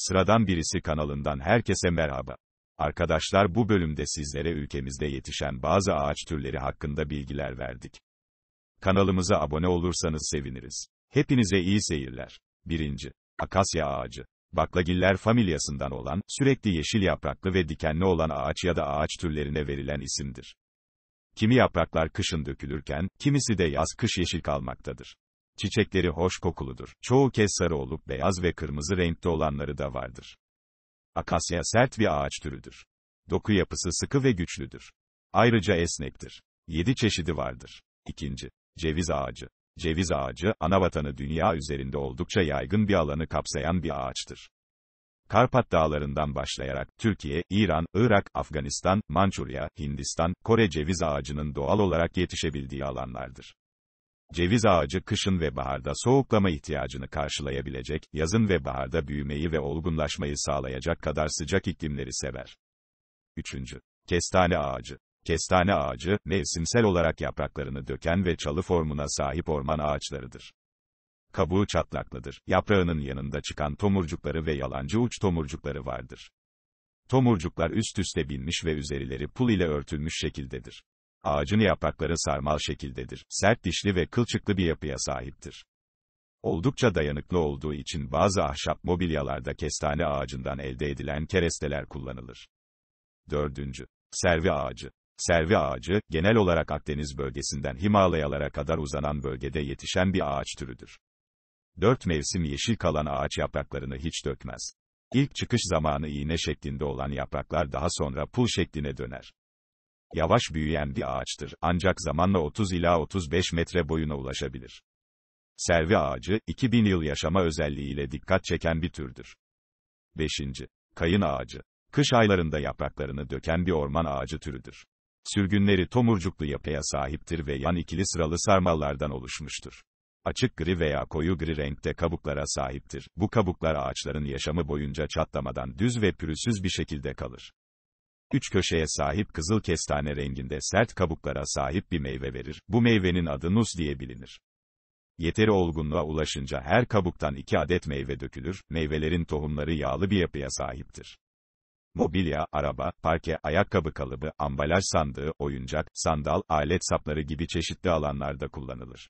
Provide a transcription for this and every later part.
Sıradan Birisi kanalından herkese merhaba. Arkadaşlar bu bölümde sizlere ülkemizde yetişen bazı ağaç türleri hakkında bilgiler verdik. Kanalımıza abone olursanız seviniriz. Hepinize iyi seyirler. 1. Akasya ağacı. Baklagiller familyasından olan, sürekli yeşil yapraklı ve dikenli olan ağaç ya da ağaç türlerine verilen isimdir. Kimi yapraklar kışın dökülürken, kimisi de yaz-kış yeşil kalmaktadır. Çiçekleri hoş kokuludur. Çoğu kez sarı olup beyaz ve kırmızı renkte olanları da vardır. Akasya sert bir ağaç türüdür. Doku yapısı sıkı ve güçlüdür. Ayrıca esnektir. Yedi çeşidi vardır. İkinci, ceviz ağacı. Ceviz ağacı, anavatanı dünya üzerinde oldukça yaygın bir alanı kapsayan bir ağaçtır. Karpat Dağları'ndan başlayarak Türkiye, İran, Irak, Afganistan, Mançurya, Hindistan, Kore ceviz ağacının doğal olarak yetişebildiği alanlardır. Ceviz ağacı kışın ve baharda soğuklama ihtiyacını karşılayabilecek, yazın ve baharda büyümeyi ve olgunlaşmayı sağlayacak kadar sıcak iklimleri sever. 3. Kestane ağacı Kestane ağacı, mevsimsel olarak yapraklarını döken ve çalı formuna sahip orman ağaçlarıdır. Kabuğu çatlaklıdır, yaprağının yanında çıkan tomurcukları ve yalancı uç tomurcukları vardır. Tomurcuklar üst üste binmiş ve üzerileri pul ile örtülmüş şekildedir. Ağacın yaprakları sarmal şekildedir. Sert dişli ve kılçıklı bir yapıya sahiptir. Oldukça dayanıklı olduğu için bazı ahşap mobilyalarda kestane ağacından elde edilen keresteler kullanılır. 4. Servi ağacı. Servi ağacı, genel olarak Akdeniz bölgesinden Himalayalara kadar uzanan bölgede yetişen bir ağaç türüdür. Dört mevsim yeşil kalan ağaç yapraklarını hiç dökmez. İlk çıkış zamanı iğne şeklinde olan yapraklar daha sonra pul şekline döner. Yavaş büyüyen bir ağaçtır ancak zamanla 30 ila 35 metre boyuna ulaşabilir. Servi ağacı, 2000 yıl yaşama özelliğiyle dikkat çeken bir türdür. 5. Kayın ağacı. Kış aylarında yapraklarını döken bir orman ağacı türüdür. Sürgünleri tomurcuklu yapıya sahiptir ve yan ikili sıralı sarmallardan oluşmuştur. Açık gri veya koyu gri renkte kabuklara sahiptir. Bu kabuklar ağaçların yaşamı boyunca çatlamadan düz ve pürüzsüz bir şekilde kalır. Üç köşeye sahip kızıl kestane renginde sert kabuklara sahip bir meyve verir. Bu meyvenin adı nus diye bilinir. Yeteri olgunluğa ulaşınca her kabuktan iki adet meyve dökülür, meyvelerin tohumları yağlı bir yapıya sahiptir. Mobilya, araba, parke, ayakkabı kalıbı, ambalaj sandığı, oyuncak, sandal, alet sapları gibi çeşitli alanlarda kullanılır.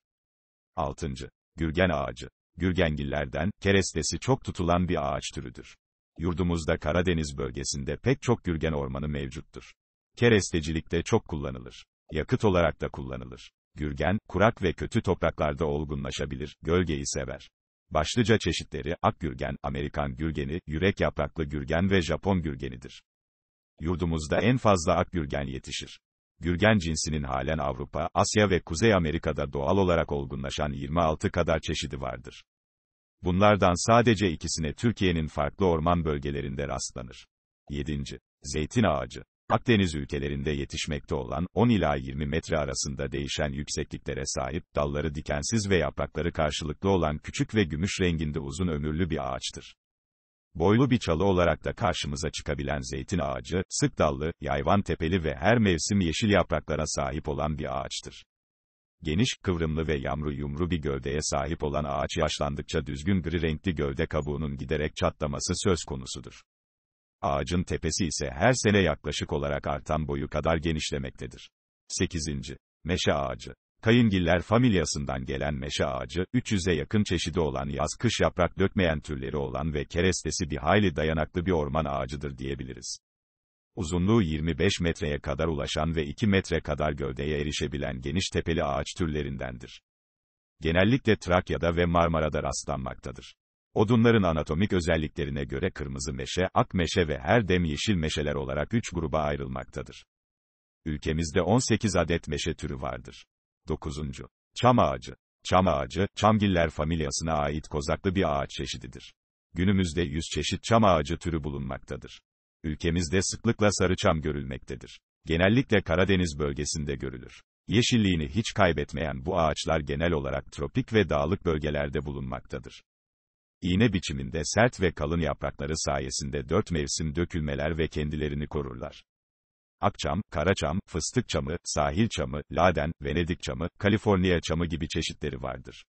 6. Gürgen ağacı. Gürgengillerden, kerestesi çok tutulan bir ağaç türüdür. Yurdumuzda Karadeniz bölgesinde pek çok gürgen ormanı mevcuttur. Kerestecilikte çok kullanılır. Yakıt olarak da kullanılır. Gürgen, kurak ve kötü topraklarda olgunlaşabilir, gölgeyi sever. Başlıca çeşitleri, ak gürgen, Amerikan gürgeni, yürek yapraklı gürgen ve Japon gürgenidir. Yurdumuzda en fazla ak gürgen yetişir. Gürgen cinsinin halen Avrupa, Asya ve Kuzey Amerika'da doğal olarak olgunlaşan 26 kadar çeşidi vardır. Bunlardan sadece ikisine Türkiye'nin farklı orman bölgelerinde rastlanır. 7. Zeytin ağacı. Akdeniz ülkelerinde yetişmekte olan 10 ila 20 metre arasında değişen yüksekliklere sahip, dalları dikensiz ve yaprakları karşılıklı olan küçük ve gümüş renginde uzun ömürlü bir ağaçtır. Boylu bir çalı olarak da karşımıza çıkabilen zeytin ağacı, sık dallı, yayvan tepeli ve her mevsim yeşil yapraklara sahip olan bir ağaçtır. Geniş, kıvrımlı ve yamru yumru bir gövdeye sahip olan ağaç yaşlandıkça düzgün gri renkli gövde kabuğunun giderek çatlaması söz konusudur. Ağacın tepesi ise her sene yaklaşık olarak artan boyu kadar genişlemektedir. 8. Meşe ağacı. Kayıngiller familyasından gelen meşe ağacı, 300'e yakın çeşidi olan yaz-kış yaprak dökmeyen türleri olan ve kerestesi bir hayli dayanaklı bir orman ağacıdır diyebiliriz. Uzunluğu 25 metreye kadar ulaşan ve 2 metre kadar gövdeye erişebilen geniş tepeli ağaç türlerindendir. Genellikle Trakya'da ve Marmara'da rastlanmaktadır. Odunların anatomik özelliklerine göre kırmızı meşe, ak meşe ve her dem yeşil meşeler olarak 3 gruba ayrılmaktadır. Ülkemizde 18 adet meşe türü vardır. 9. Çam ağacı. Çam ağacı, çamgiller familyasına ait kozaklı bir ağaç çeşididir. Günümüzde 100 çeşit çam ağacı türü bulunmaktadır. Ülkemizde sıklıkla sarıçam görülmektedir. Genellikle Karadeniz bölgesinde görülür. Yeşilliğini hiç kaybetmeyen bu ağaçlar genel olarak tropik ve dağlık bölgelerde bulunmaktadır. İğne biçiminde sert ve kalın yaprakları sayesinde dört mevsim dökülmeler ve kendilerini korurlar. Akçam, Karaçam, Fıstık çamı, Sahil çamı, Laden, Venedik çamı, Kaliforniya çamı gibi çeşitleri vardır.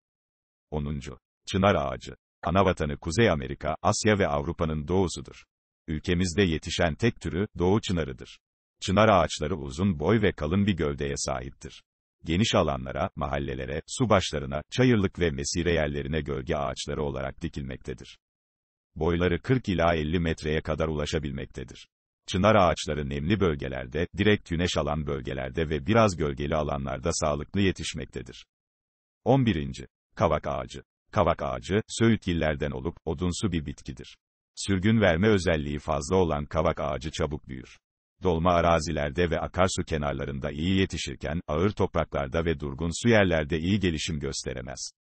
10. Çınar ağacı. Anavatanı Kuzey Amerika, Asya ve Avrupa'nın doğusudur. Ülkemizde yetişen tek türü, doğu çınarıdır. Çınar ağaçları uzun boy ve kalın bir gövdeye sahiptir. Geniş alanlara, mahallelere, su başlarına, çayırlık ve mesire yerlerine gölge ağaçları olarak dikilmektedir. Boyları 40 ila 50 metreye kadar ulaşabilmektedir. Çınar ağaçları nemli bölgelerde, direkt güneş alan bölgelerde ve biraz gölgeli alanlarda sağlıklı yetişmektedir. 11. Kavak ağacı. Kavak ağacı, söğütgillerden olup, odunsu bir bitkidir. Sürgün verme özelliği fazla olan kavak ağacı çabuk büyür. Dolma arazilerde ve akarsu kenarlarında iyi yetişirken, ağır topraklarda ve durgun su yerlerde iyi gelişim gösteremez.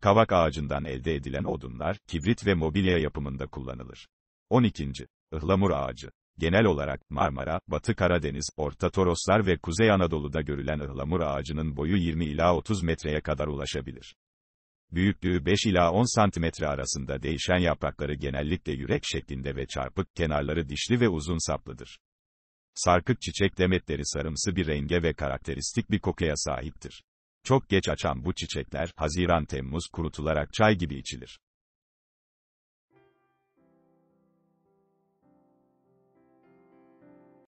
Kavak ağacından elde edilen odunlar, kibrit ve mobilya yapımında kullanılır. 12. Ihlamur ağacı. Genel olarak, Marmara, Batı Karadeniz, Orta Toroslar ve Kuzey Anadolu'da görülen ıhlamur ağacının boyu 20 ila 30 metreye kadar ulaşabilir. Büyüklüğü 5 ila 10 cm arasında değişen yaprakları genellikle yürek şeklinde ve çarpık, kenarları dişli ve uzun saplıdır. Sarkık çiçek demetleri sarımsı bir renge ve karakteristik bir kokuya sahiptir. Çok geç açan bu çiçekler, Haziran-Temmuz kurutularak çay gibi içilir.